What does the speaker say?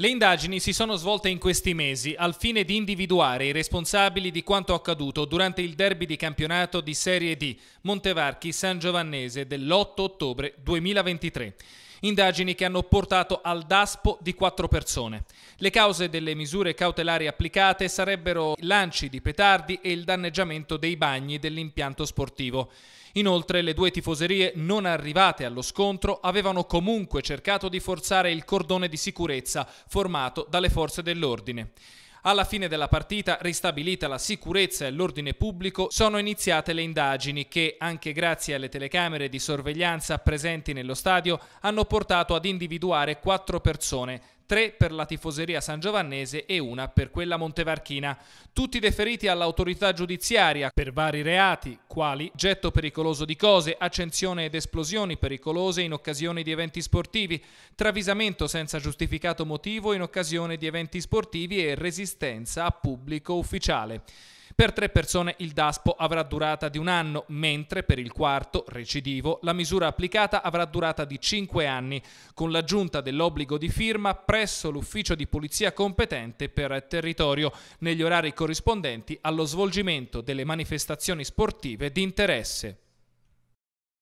Le indagini si sono svolte in questi mesi al fine di individuare i responsabili di quanto accaduto durante il derby di campionato di Serie D Montevarchi-San Giovannese dell'8 ottobre 2023. Indagini che hanno portato al DASPO di quattro persone. Le cause delle misure cautelari applicate sarebbero lanci di petardi e il danneggiamento dei bagni dell'impianto sportivo. Inoltre le due tifoserie non arrivate allo scontro avevano comunque cercato di forzare il cordone di sicurezza formato dalle forze dell'ordine. Alla fine della partita, ristabilita la sicurezza e l'ordine pubblico, sono iniziate le indagini che, anche grazie alle telecamere di sorveglianza presenti nello stadio, hanno portato ad individuare quattro persone, tre per la tifoseria San Giovannese e una per quella montevarchina. Tutti deferiti all'autorità giudiziaria per vari reati, quali getto pericoloso di cose, accensione ed esplosioni pericolose in occasione di eventi sportivi, travisamento senza giustificato motivo in occasione di eventi sportivi e resistenza a pubblico ufficiale. Per tre persone il DASPO avrà durata di un anno, mentre per il quarto, recidivo, la misura applicata avrà durata di cinque anni, con l'aggiunta dell'obbligo di firma presso l'ufficio di polizia competente per territorio, negli orari corrispondenti allo svolgimento delle manifestazioni sportive di interesse.